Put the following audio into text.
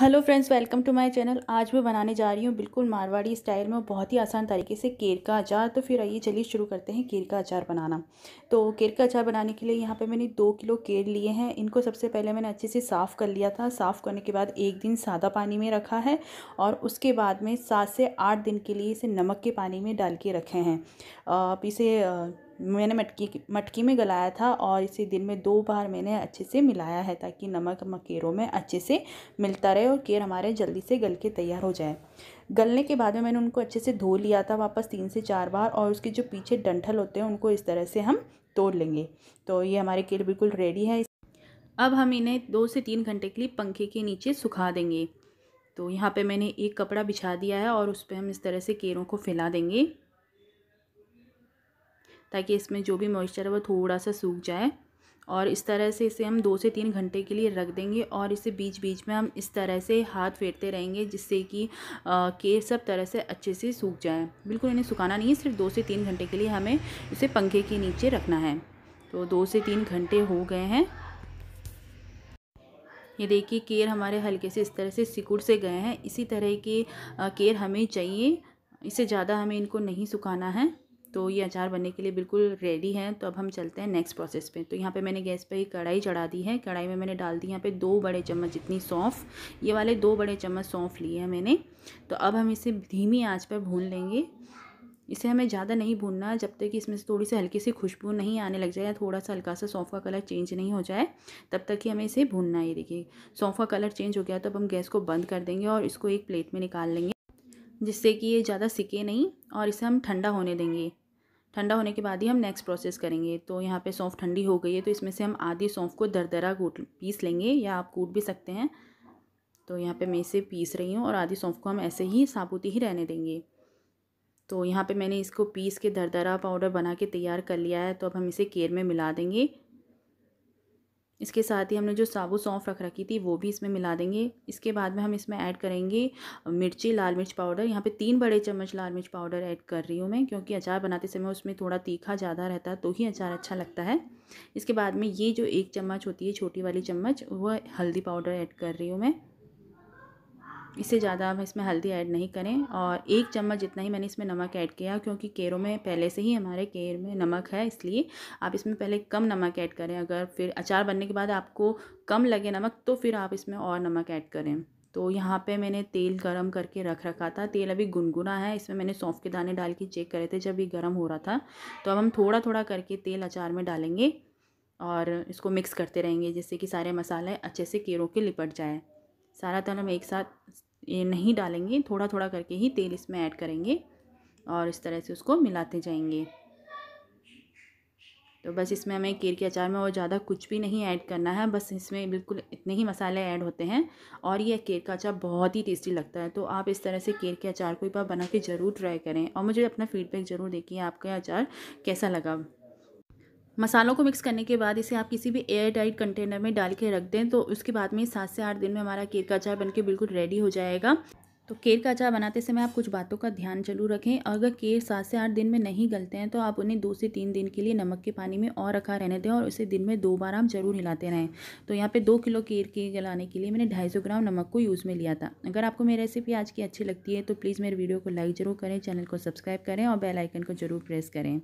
hello friends welcome to my channel आज मैं बनाने जा रही हूँ बिल्कुल मारवाड़ी स्टाइल में बहुत ही आसान तरीके से केर का अचार तो फिर आइए चलिए शुरू करते हैं केर का अचार बनाना तो केर का अचार बनाने के लिए यहाँ पे मैंने दो किलो केर लिए हैं इनको सबसे पहले मैंने अच्छे से साफ़ कर लिया था साफ़ करने के बाद एक दिन सादा पानी में रखा है और उसके बाद में सात से आठ दिन के लिए इसे नमक के पानी में डाल के रखे हैं आप इसे मैंने मटकी मटकी में गलाया था और इसे दिन में दो बार मैंने अच्छे से मिलाया है ताकि नमक मकेरों में अच्छे से मिलता रहे और केर हमारे जल्दी से गल के तैयार हो जाए गलने के बाद में मैंने उनको अच्छे से धो लिया था वापस तीन से चार बार और उसके जो पीछे डंठल होते हैं उनको इस तरह से हम तोड़ लेंगे तो ये हमारे केर बिल्कुल रेडी है अब हम इन्हें दो से तीन घंटे के लिए पंखे के नीचे सुखा देंगे तो यहाँ पे मैंने एक कपड़ा बिछा दिया है और उस पर हम इस तरह से केरों को फैला देंगे ताकि इसमें जो भी मॉइस्चर है वो थोड़ा सा सूख जाए और इस तरह से इसे हम दो से तीन घंटे के लिए रख देंगे और इसे बीच बीच में हम इस तरह से हाथ फेरते रहेंगे जिससे कि केस सब तरह से अच्छे से सूख जाए बिल्कुल इन्हें सुखाना नहीं है सिर्फ दो से तीन घंटे के लिए हमें इसे पंखे के नीचे रखना है तो दो से तीन घंटे हो गए हैं ये देखिए केर हमारे हल्के से इस तरह से सिकुड़ से गए हैं इसी तरह के केर हमें चाहिए इससे ज़्यादा हमें इनको नहीं सुखाना है तो ये अचार बनने के लिए बिल्कुल रेडी हैं तो अब हम चलते हैं नेक्स्ट प्रोसेस पे तो यहाँ पे मैंने गैस पे कढ़ाई चढ़ा दी है कढ़ाई में मैंने डाल दी यहाँ पे दो बड़े चम्मच जितनी सौंफ ये वाले दो बड़े चम्मच सौंफ लिए हैं मैंने तो अब हम इसे धीमी आँच पर भून लेंगे इसे हमें ज़्यादा नहीं भूनना जब तक कि इसमें से थोड़ी सी हल्की सी खुशबू नहीं आने लग जाए या थोड़ा सा हल्का सा सौंफ का कलर चेंज नहीं हो जाए तब तक कि हमें इसे भूनना ही ये देखिए सौंफ का कलर चेंज हो गया तो अब हम गैस को बंद कर देंगे और इसको एक प्लेट में निकाल लेंगे जिससे कि ये ज़्यादा सिके नहीं और इसे हम ठंडा होने देंगे ठंडा होने के बाद ही हम नेक्स्ट प्रोसेस करेंगे तो यहाँ पे सौंफ ठंडी हो गई है तो इसमें से हम आधी सौंफ को दरदरा कूट पीस लेंगे या आप कूट भी सकते हैं तो यहाँ पे मैं इसे पीस रही हूँ और आधी सौंफ को हम ऐसे ही साबुती ही रहने देंगे तो यहाँ पे मैंने इसको पीस के दरदरा पाउडर बना के तैयार कर लिया है तो अब हम इसे केयर में मिला देंगे इसके साथ ही हमने जो साबुत सौंफ रख रखी थी वो भी इसमें मिला देंगे इसके बाद में हम इसमें ऐड करेंगे मिर्ची लाल मिर्च पाउडर यहाँ पे तीन बड़े चम्मच लाल मिर्च पाउडर ऐड कर रही हूँ मैं क्योंकि अचार बनाते समय उसमें थोड़ा तीखा ज़्यादा रहता है तो ही अचार अच्छा लगता है इसके बाद में ये जो एक चम्मच होती है छोटी वाली चम्मच वह हल्दी पाउडर ऐड कर रही हूँ मैं इससे ज़्यादा हम इसमें हल्दी ऐड नहीं करें और एक चम्मच जितना ही मैंने इसमें नमक ऐड किया क्योंकि केरों में पहले से ही हमारे केर में नमक है इसलिए आप इसमें पहले कम नमक ऐड करें अगर फिर अचार बनने के बाद आपको कम लगे नमक तो फिर आप इसमें और नमक ऐड करें तो यहाँ पे मैंने तेल गरम करके रख रखा था तेल अभी गुनगुना है इसमें मैंने सौंफ के दाने डाल के चेक करे थे जब ये गरम हो रहा था तो अब हम थोड़ा थोड़ा करके तेल अचार में डालेंगे और इसको मिक्स करते रहेंगे जिससे कि सारे मसाले अच्छे से केरों के लिपट जाए सारा तल हम एक साथ ये नहीं डालेंगे थोड़ा थोड़ा करके ही तेल इसमें ऐड करेंगे और इस तरह से उसको मिलाते जाएंगे तो बस इसमें हमें केर के अचार में और ज़्यादा कुछ भी नहीं ऐड करना है बस इसमें बिल्कुल इतने ही मसाले ऐड होते हैं और ये केर का अचार बहुत ही टेस्टी लगता है तो आप इस तरह से केर के अचार को एक बार बना के ज़रूर ट्राई करें और मुझे अपना फीडबैक ज़रूर देखिए आपका अचार कैसा लगा मसालों को मिक्स करने के बाद इसे आप किसी भी एयर टाइट कंटेनर में डाल के रख दें तो उसके बाद में सात से आठ दिन में हमारा केर का बन के बिल्कुल रेडी हो जाएगा तो केर का चाय बनाते समय आप कुछ बातों का ध्यान जरूर रखें और अगर केर सात से आठ दिन में नहीं गलते हैं तो आप उन्हें दो से तीन दिन के लिए नमक के पानी में और रखा रहने दें और उसे दिन में दो बार आप जरूर हिलाते रहें तो यहाँ पे दो किलो केर के गलाने के लिए मैंने ढाई सौ ग्राम नमक को यूज़ में लिया था अगर आपको मेरी रेसिपी आज की अच्छी लगती है तो प्लीज़ मेरे वीडियो को लाइक ज़रूर करें चैनल को सब्सक्राइब करें और बेलाइकन को जरूर प्रेस करें